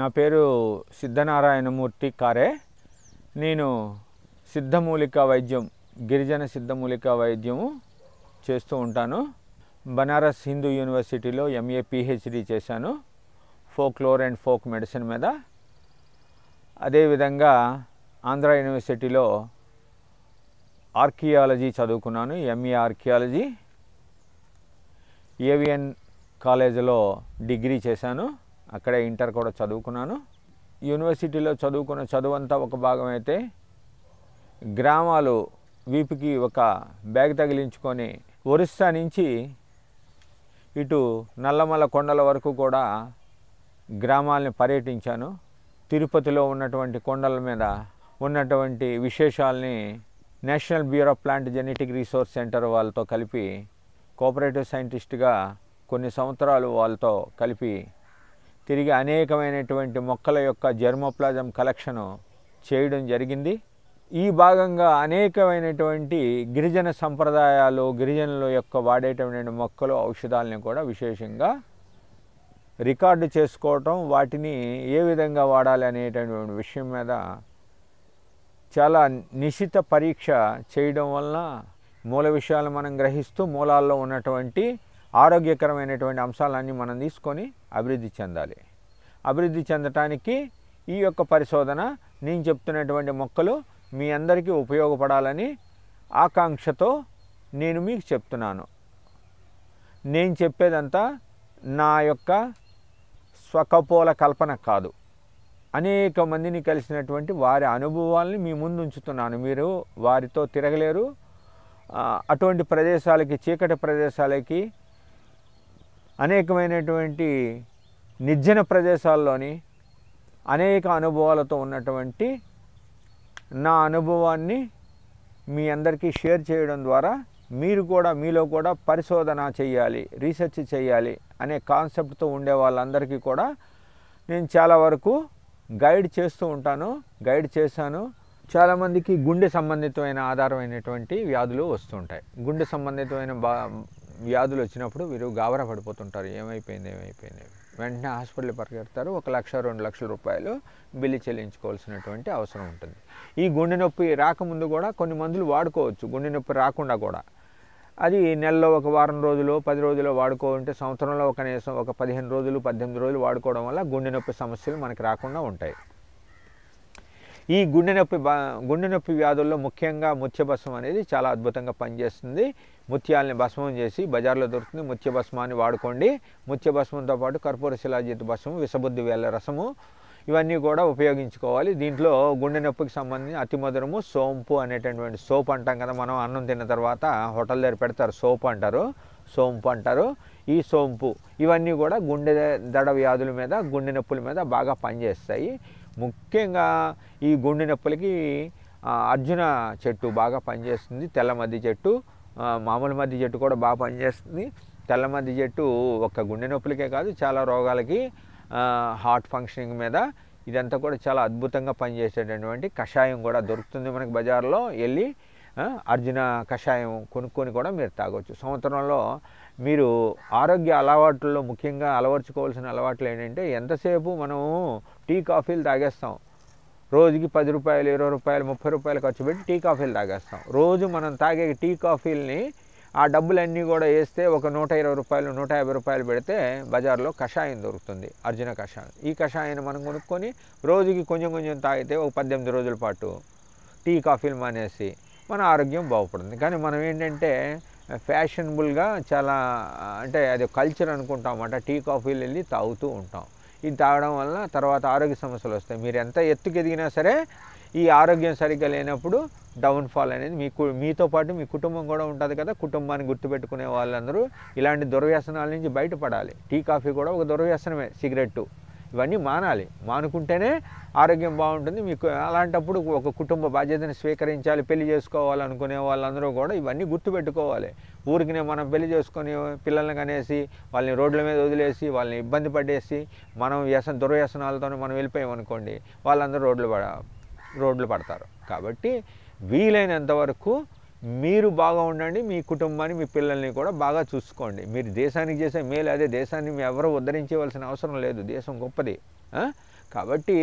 నా పేరు సిద్ధనారాయణమూర్తి కారే నేను సిద్ధమూలిక వైద్యం గిరిజన సిద్ధమూలిక వైద్యము చేస్తూ ఉంటాను బనారస్ హిందూ యూనివర్సిటీలో ఎంఏ పిహెచ్డి చేశాను folklore and folk medicine మీద అదేవిధంగా ఆంధ్ర యూనివర్సిటీలో ఆర్కియాలజీ చదువుకున్నాను ఎంఏ ఆర్కియాలజీ ఏవిఎన్ కాలేజీలో డిగ్రీ చేశాను అక్కడే ఇంటర్ కూడా చదువుకున్నాను యూనివర్సిటీలో చదువుకున్న చదువంతా ఒక భాగం అయితే గ్రామాలు వీపుకి ఒక బ్యాగ్ తగిలించుకొని ఒరిస్సా నుంచి ఇటు నల్లమల్ల కొండల వరకు కూడా గ్రామాలని పర్యటించాను తిరుపతిలో ఉన్నటువంటి కొండల మీద ఉన్నటువంటి విశేషాలని national bureau plant genetic resource centre వాళ్ళతో కలిపి కోఆపరేటివ్ సైంటిస్ట్గా కొన్ని సంవత్సరాలు వాళ్ళతో కలిపి తిరిగి అనేకమైనటువంటి మొక్కల యొక్క జర్మోప్లాజం కలెక్షను చేయడం జరిగింది ఈ భాగంగా అనేకమైనటువంటి గిరిజన సంప్రదాయాలు గిరిజనుల యొక్క వాడేటటువంటి మొక్కలు ఔషధాలని కూడా విశేషంగా రికార్డు చేసుకోవటం వాటిని ఏ విధంగా వాడాలి అనేటటువంటి విషయం మీద చాలా నిశిత పరీక్ష చేయడం వలన మూల విషయాలు మనం గ్రహిస్తూ మూలాల్లో ఉన్నటువంటి ఆరోగ్యకరమైనటువంటి అంశాలన్నీ మనం తీసుకొని అభివృద్ధి చెందాలి అభివృద్ధి చెందటానికి ఈ యొక్క పరిశోధన నేను చెప్తున్నటువంటి మొక్కలు మీ అందరికీ ఉపయోగపడాలని ఆకాంక్షతో నేను మీకు చెప్తున్నాను నేను చెప్పేదంతా నా యొక్క స్వకపోల కల్పన కాదు అనేక మందిని కలిసినటువంటి వారి అనుభవాల్ని మీ ముందు ఉంచుతున్నాను మీరు వారితో తిరగలేరు అటువంటి ప్రదేశాలకి చీకటి ప్రదేశాలకి అనేకమైనటువంటి నిర్జన ప్రదేశాల్లోని అనేక అనుభవాలతో ఉన్నటువంటి నా అనుభవాన్ని మీ అందరికీ షేర్ చేయడం ద్వారా మీరు కూడా మీలో కూడా పరిశోధన చేయాలి రీసెర్చ్ చేయాలి అనే కాన్సెప్ట్తో ఉండే వాళ్ళందరికీ కూడా నేను చాలా వరకు గైడ్ చేస్తూ ఉంటాను గైడ్ చేశాను చాలామందికి గుండె సంబంధితమైన ఆధారమైనటువంటి వ్యాధులు వస్తుంటాయి గుండె సంబంధితమైన వ్యాధులు వచ్చినప్పుడు వీరు గాబరా పడిపోతుంటారు ఏమైపోయింది ఏమైపోయింది వెంటనే హాస్పిటల్ పరిగెడతారు ఒక లక్ష రెండు లక్షల రూపాయలు బిల్లు చెల్లించుకోవాల్సినటువంటి అవసరం ఉంటుంది ఈ గుండె నొప్పి రాకముందు కూడా కొన్ని మందులు వాడుకోవచ్చు గుండె నొప్పి రాకుండా కూడా అది నెలలో ఒక వారం రోజులు పది రోజులు వాడుకోవాలంటే సంవత్సరంలో ఒక కనీసం ఒక పదిహేను రోజులు పద్దెనిమిది రోజులు వాడుకోవడం వల్ల గుండె నొప్పి సమస్యలు మనకి రాకుండా ఉంటాయి ఈ గుండె నొప్పి గుండె నొప్పి వ్యాధుల్లో ముఖ్యంగా ముత్యభస్మం అనేది చాలా అద్భుతంగా పనిచేస్తుంది ముత్యాలని భస్మం చేసి బజార్లో దొరుకుతుంది ముత్యభస్మాన్ని వాడుకోండి ముత్యభస్మంతో పాటు కర్పూర శిలాజిత భస్మం విషబుద్ధి వేళ్ళ రసము ఇవన్నీ కూడా ఉపయోగించుకోవాలి దీంట్లో గుండె నొప్పికి సంబంధించి మధురము సోంపు అనేటటువంటి సోప్ అంటాం కదా మనం అన్నం తిన్న తర్వాత హోటల్ దగ్గర పెడతారు సోప్ అంటారు సోంపు అంటారు ఈ సోంపు ఇవన్నీ కూడా గుండె దడ వ్యాధుల మీద గుండె నొప్పుల మీద బాగా పనిచేస్తాయి ముఖ్యంగా ఈ గుండె నొప్పులకి అర్జున చెట్టు బాగా పనిచేస్తుంది తెల్లమద్ది చెట్టు మామూలు మద్ది చెట్టు కూడా బాగా పనిచేస్తుంది తెల్లమద్ది చెట్టు ఒక్క గుండె నొప్పులకే కాదు చాలా రోగాలకి హార్ట్ ఫంక్షనింగ్ మీద ఇదంతా కూడా చాలా అద్భుతంగా పనిచేసేటటువంటి కషాయం కూడా దొరుకుతుంది మనకి బజార్లో వెళ్ళి అర్జున కషాయం కొనుక్కొని కూడా మీరు తాగొచ్చు సంవత్సరంలో మీరు ఆరోగ్య అలవాట్లలో ముఖ్యంగా అలవర్చుకోవాల్సిన అలవాట్లు ఏంటంటే ఎంతసేపు మనం టీ కాఫీలు తాగేస్తాం రోజుకి పది రూపాయలు ఇరవై రూపాయలు ముప్పై రూపాయలు ఖర్చు పెట్టి టీ కాఫీలు తాగేస్తాం రోజు మనం తాగే టీ కాఫీల్ని ఆ డబ్బులన్నీ కూడా వేస్తే ఒక నూట ఇరవై రూపాయలు నూట యాభై రూపాయలు పెడితే బజార్లో కషాయం దొరుకుతుంది అర్జున కషాయం ఈ కషాయాన్ని మనం కొనుక్కొని రోజుకి కొంచెం కొంచెం తాగితే ఒక పద్దెనిమిది రోజుల పాటు టీ కాఫీలు మానేసి మన ఆరోగ్యం బాగుపడుతుంది కానీ మనం ఏంటంటే ఫ్యాషనబుల్గా చాలా అంటే అది కల్చర్ అనుకుంటాం టీ కాఫీలు వెళ్ళి తాగుతూ ఉంటాం ఇది తాగడం వల్ల తర్వాత ఆరోగ్య సమస్యలు వస్తాయి మీరు ఎంత ఎత్తుకు ఎదిగినా సరే ఈ ఆరోగ్యం సరిగ్గా లేనప్పుడు డౌన్ఫాల్ అనేది మీకు మీతో పాటు మీ కుటుంబం కూడా ఉంటుంది కదా కుటుంబాన్ని గుర్తుపెట్టుకునే వాళ్ళందరూ ఇలాంటి దుర్వ్యసనాల నుంచి బయటపడాలి టీ కాఫీ కూడా ఒక దుర్వ్యసనమే సిగరెట్టు ఇవన్నీ మానాలి మానుకుంటేనే ఆరోగ్యం బాగుంటుంది మీకు అలాంటప్పుడు ఒక కుటుంబ బాధ్యతను స్వీకరించాలి పెళ్లి చేసుకోవాలనుకునే వాళ్ళందరూ కూడా ఇవన్నీ గుర్తుపెట్టుకోవాలి ఊరికినే మనం పెళ్లి చేసుకొని పిల్లల్ని కనేసి వాళ్ళని రోడ్ల మీద వదిలేసి వాళ్ళని ఇబ్బంది పడేసి మనం వ్యసన దుర్వ్యసనాలతో మనం వెళ్ళిపోయామనుకోండి వాళ్ళందరూ రోడ్లు పడ రోడ్లు పడతారు కాబట్టి వీలైనంత వరకు మీరు బాగా ఉండండి మీ కుటుంబాన్ని మీ పిల్లల్ని కూడా బాగా చూసుకోండి మీరు దేశానికి చేసే మేలు అదే దేశాన్ని మీ ఎవరు ఉద్ధరించేవలసిన అవసరం లేదు దేశం గొప్పది కాబట్టి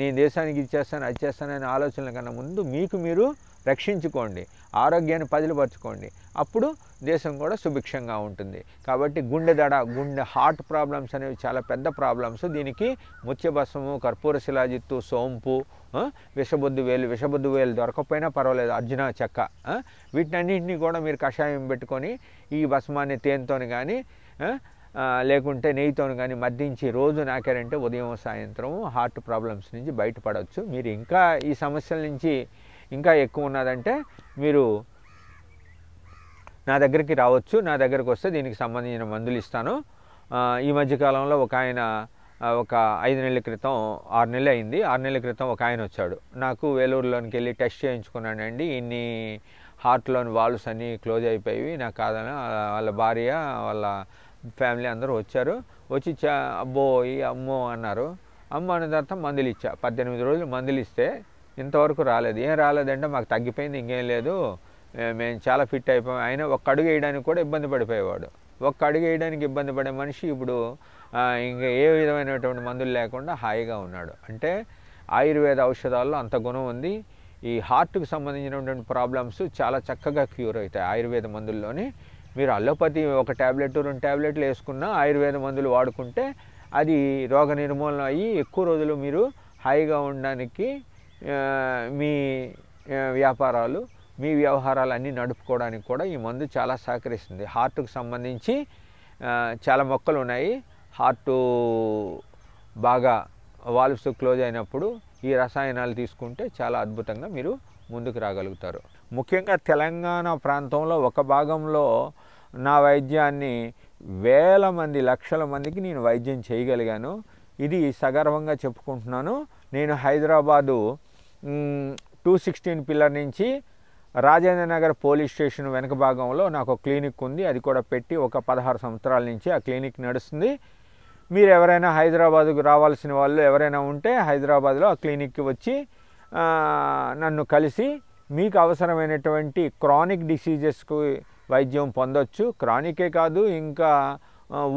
నేను దేశానికి ఇచ్చేస్తాను అది అనే ఆలోచనల కన్నా ముందు మీకు మీరు రక్షించుకోండి ఆరోగ్యాన్ని పదిలిపరచుకోండి అప్పుడు దేశం కూడా సుభిక్షంగా ఉంటుంది కాబట్టి గుండె దడ గుండె హార్ట్ ప్రాబ్లమ్స్ అనేవి చాలా పెద్ద ప్రాబ్లమ్స్ దీనికి ముత్యభస్మము కర్పూర శిలాజిత్తు సోంపు విషబుద్ధి వేలు విషబుద్ధి వేలు దొరకపోయినా పర్వాలేదు అర్జున చెక్క వీటినన్నింటినీ కూడా మీరు కషాయం పెట్టుకొని ఈ భస్మాన్ని తేనెతో కానీ లేకుంటే నెయ్యితో కానీ మద్దించి రోజు నాకారంటే ఉదయం సాయంత్రం హార్ట్ ప్రాబ్లమ్స్ నుంచి బయటపడవచ్చు మీరు ఇంకా ఈ సమస్యల నుంచి ఇంకా ఎక్కువ ఉన్నదంటే మీరు నా దగ్గరికి రావచ్చు నా దగ్గరికి వస్తే దీనికి సంబంధించిన మందులు ఇస్తాను ఈ మధ్యకాలంలో ఒక ఆయన ఒక ఐదు నెలల క్రితం ఆరు నెలలు అయింది ఆరు నెలల క్రితం ఒక ఆయన వచ్చాడు నాకు వేలూరులోనికి వెళ్ళి టెస్ట్ చేయించుకున్నానండి ఇన్ని హార్ట్లోని వాల్వ్స్ అన్నీ క్లోజ్ అయిపోయి నాకు కాదని వాళ్ళ భార్య వాళ్ళ ఫ్యామిలీ అందరూ వచ్చారు వచ్చి చా అబ్బో అమ్మో అన్నారు అమ్మ అన్న తర్వాత మందులు ఇచ్చా పద్దెనిమిది రోజులు మందులు ఇస్తే ఇంతవరకు రాలేదు ఏం రాలేదంటే మాకు తగ్గిపోయింది ఇంకేం లేదు మేము చాలా ఫిట్ అయిపోయాం ఆయన ఒక్క అడుగు వేయడానికి కూడా ఇబ్బంది పడిపోయేవాడు ఒక్క అడుగు వేయడానికి ఇబ్బంది పడే మనిషి ఇప్పుడు ఇంకా ఏ విధమైనటువంటి మందులు లేకుండా హాయిగా ఉన్నాడు అంటే ఆయుర్వేద ఔషధాల్లో అంత గుణం ఉంది ఈ హార్ట్కు సంబంధించినటువంటి ప్రాబ్లమ్స్ చాలా చక్కగా క్యూర్ అవుతాయి ఆయుర్వేద మందుల్లోని మీరు అల్లోపతి ఒక ట్యాబ్లెట్ రెండు ట్యాబ్లెట్లు వేసుకున్నా ఆయుర్వేద మందులు వాడుకుంటే అది రోగ నిర్మూలన అయ్యి ఎక్కువ రోజులు మీరు హాయిగా ఉండడానికి మీ వ్యాపారాలు మీ వ్యవహారాలు అన్నీ నడుపుకోవడానికి కూడా ఈ మందు చాలా సహకరిస్తుంది హార్ట్కు సంబంధించి చాలా మొక్కలు ఉన్నాయి హార్టు బాగా వాల్వ్స్ క్లోజ్ అయినప్పుడు ఈ రసాయనాలు తీసుకుంటే చాలా అద్భుతంగా మీరు ముందుకు రాగలుగుతారు ముఖ్యంగా తెలంగాణ ప్రాంతంలో ఒక భాగంలో నా వైద్యాన్ని వేల మంది లక్షల మందికి నేను వైద్యం చేయగలిగాను ఇది సగర్వంగా చెప్పుకుంటున్నాను నేను హైదరాబాదు టూ సిక్స్టీన్ పిల్లర్ నుంచి రాజేంద్ర నగర్ పోలీస్ స్టేషన్ వెనక భాగంలో నాకు ఒక క్లినిక్ ఉంది అది కూడా పెట్టి ఒక పదహారు సంవత్సరాల నుంచి ఆ క్లినిక్ నడుస్తుంది మీరు ఎవరైనా హైదరాబాద్కు రావాల్సిన వాళ్ళు ఎవరైనా ఉంటే హైదరాబాద్లో ఆ క్లినిక్కి వచ్చి నన్ను కలిసి మీకు అవసరమైనటువంటి క్రానిక్ డిసీజెస్కు వైద్యం పొందొచ్చు క్రానికే కాదు ఇంకా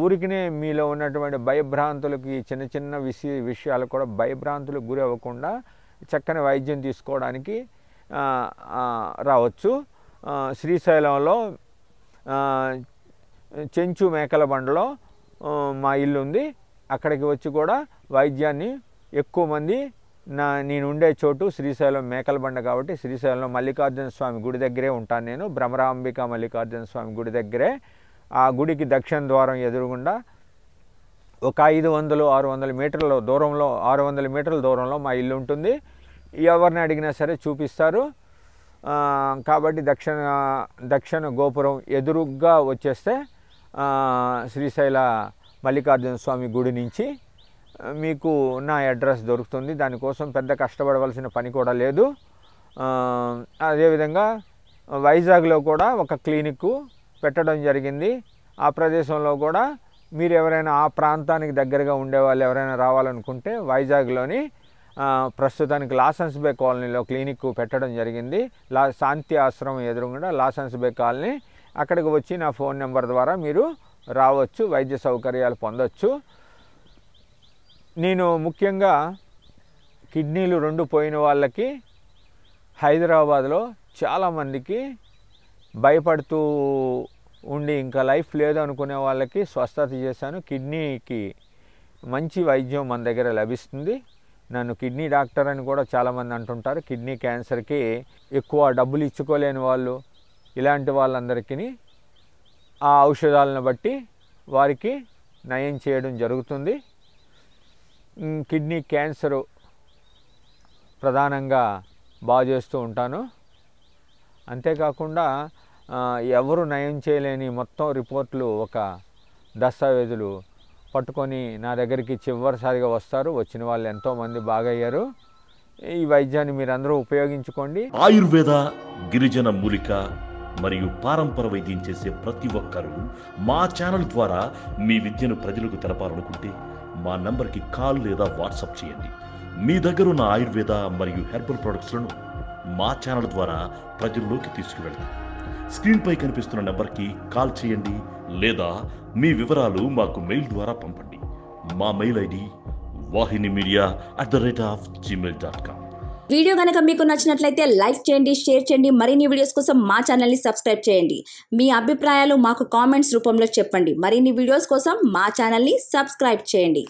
ఊరికినే మీలో ఉన్నటువంటి భయభ్రాంతులకి చిన్న చిన్న విషయాలు కూడా భయభ్రాంతులకు గురి అవ్వకుండా చక్కని వైద్యం తీసుకోవడానికి రావచ్చు శ్రీశైలంలో చెంచు మేకల బండలో మా ఇల్లు ఉంది అక్కడికి వచ్చి కూడా వైద్యాన్ని ఎక్కువ మంది నా నేను ఉండే చోటు శ్రీశైలం మేకల బండ కాబట్టి శ్రీశైలం మల్లికార్జున స్వామి గుడి దగ్గరే ఉంటాను నేను భ్రమరాంబిక మల్లికార్జున స్వామి గుడి దగ్గరే ఆ గుడికి దక్షిణ ద్వారం ఎదురుగుండా ఒక ఐదు వందలు ఆరు వందల మీటర్ల దూరంలో ఆరు వందల మీటర్ల దూరంలో మా ఇల్లు ఉంటుంది ఎవరిని అడిగినా సరే చూపిస్తారు కాబట్టి దక్షిణ దక్షిణ గోపురం ఎదురుగా వచ్చేస్తే శ్రీశైల మల్లికార్జున స్వామి గుడి నుంచి మీకు నా అడ్రస్ దొరుకుతుంది దానికోసం పెద్ద కష్టపడవలసిన పని కూడా లేదు అదేవిధంగా వైజాగ్లో కూడా ఒక క్లినిక్ పెట్టడం జరిగింది ఆ ప్రదేశంలో కూడా మీరు ఎవరైనా ఆ ప్రాంతానికి దగ్గరగా ఉండేవాళ్ళు ఎవరైనా రావాలనుకుంటే వైజాగ్లోని ప్రస్తుతానికి లాసన్స్ బే కాలనీలో క్లినిక్ పెట్టడం జరిగింది లా శాంతి ఆశ్రమం ఎదురుగుండా లాసన్స్ బే కాలనీ అక్కడికి వచ్చి నా ఫోన్ నెంబర్ ద్వారా మీరు రావచ్చు వైద్య సౌకర్యాలు పొందవచ్చు నేను ముఖ్యంగా కిడ్నీలు రెండు పోయిన వాళ్ళకి హైదరాబాద్లో చాలామందికి భయపడుతూ ఉండి ఇంకా లైఫ్ లేదు అనుకునే వాళ్ళకి స్వస్థత చేశాను కిడ్నీకి మంచి వైద్యం మన దగ్గర లభిస్తుంది నన్ను కిడ్నీ డాక్టర్ అని కూడా చాలామంది అంటుంటారు కిడ్నీ క్యాన్సర్కి ఎక్కువ డబ్బులు ఇచ్చుకోలేని వాళ్ళు ఇలాంటి వాళ్ళందరికీ ఆ ఔషధాలను బట్టి వారికి నయం చేయడం జరుగుతుంది కిడ్నీ క్యాన్సరు ప్రధానంగా బాగు చేస్తూ ఉంటాను అంతేకాకుండా ఎవరు నయం చేయలేని మొత్తం రిపోర్ట్లు ఒక దస్తావేజులు పట్టుకొని నా దగ్గరికి చివరిసారిగా వస్తారు వచ్చిన వాళ్ళు ఎంతోమంది బాగయ్యారు ఈ వైద్యాన్ని మీరందరూ ఉపయోగించుకోండి ఆయుర్వేద గిరిజన మూలిక మరియు పారంపర వైద్యం చేసే ప్రతి ఒక్కరూ మా ఛానల్ ద్వారా మీ విద్యను ప్రజలకు తెలపాలనుకుంటే మా నంబర్కి కాల్ లేదా వాట్సాప్ చేయండి మీ దగ్గర ఉన్న ఆయుర్వేద మరియు హెర్బల్ ప్రొడక్ట్స్లను మా ఛానల్ ద్వారా ప్రజల్లోకి తీసుకువెళ్తాం స్క్రీన్పై కనిపిస్తున్న నెంబర్కి కాల్ చేయండి లేదా మీ వివరాలు మాకు మెయిల్ ద్వారా పంపండి మా mail ID Vahini media at the rate of Gmail dot com video కనుక మీకు నచ్చినట్లయితే లైక్ చేయండి షేర్ చేయండి మరిన్ని వీడియోస్ కోసం మా ఛానల్ని సబ్స్క్రైబ్ చేయండి మీ అభిప్రాయాలు మాకు కామెంట్స్ రూపంలో చెప్పండి మరిన్ని వీడియోస్ కోసం మా ఛానల్ని సబ్స్క్రైబ్ చేయండి